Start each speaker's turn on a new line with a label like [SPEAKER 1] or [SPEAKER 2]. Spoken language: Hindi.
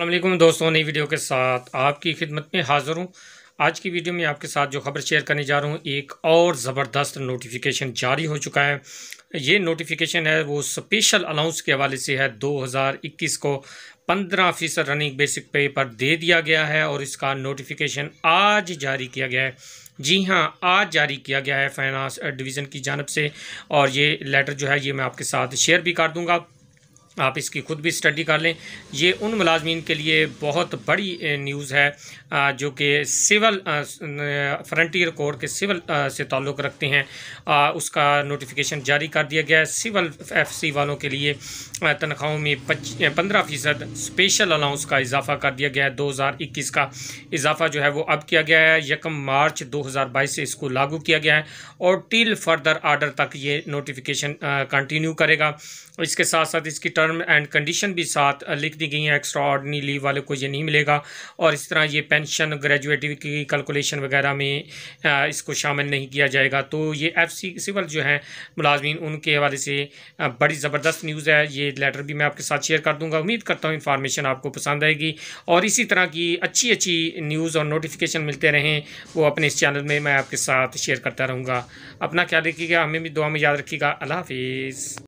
[SPEAKER 1] अल्लाम दोस्तों नई वीडियो के साथ आपकी खिदमत में हाज़िर हूँ आज की वीडियो में आपके साथ जो खबर शेयर करने जा रहा हूँ एक और ज़बरदस्त नोटिफिकेशन जारी हो चुका है ये नोटिफिकेशन है वो स्पेशल अलाउंस के हवाले से है 2021 को 15 फीसद रनिंग बेसिक पे पर दे दिया गया है और इसका नोटिफिकेशन आज जारी किया गया है जी हाँ आज जारी किया गया है फाइनानस डिवीज़न की जानब से और ये लेटर जो है ये मैं आपके साथ शेयर भी कर दूँगा आप इसकी खुद भी स्टडी कर लें ये उन मुलाजमीन के लिए बहुत बड़ी न्यूज़ है जो कि सिविल फ्रंटियर कोर के सिविल से ताल्लुक़ रखते हैं उसका नोटिफिकेशन जारी कर दिया गया है सिविल एफसी वालों के लिए तनख्वाहों में पंद्रह फ़ीसद स्पेशल अलाउंस का इजाफा कर दिया गया है दो हज़ार इक्कीस का इजाफा जो है वो अब किया गया है यकम मार्च दो हज़ार बाईस से इसको लागू किया गया है और टिल फर्दर आर्डर तक ये नोटिफिकेशन कंटिन्यू करेगा इसके साथ साथ इसकी टर्म एंड कंडीशन भी साथ लिख दी गई हैं एक्स्ट्रा ऑर्डनी लीव वाले को ये नहीं मिलेगा और इस तरह ये पेंशन ग्रेजुएटिव की कैलकुलेशन वगैरह में इसको शामिल नहीं किया जाएगा तो ये एफ सी सिविल जो हैं मुलाजमीन उनके हवाले से बड़ी ज़बरदस्त न्यूज़ है ये लेटर भी मैं आपके साथ शेयर कर दूँगा उम्मीद करता हूँ इन्फॉर्मेशन आपको पसंद आएगी और इसी तरह की अच्छी अच्छी न्यूज़ और नोटिफिकेशन मिलते रहें वो अपने इस चैनल में मैं आपके साथ शेयर करता रहूँगा अपना ख्याल रखिएगा हमें भी दुआ में याद रखिएगा अल्लाह हाफिज़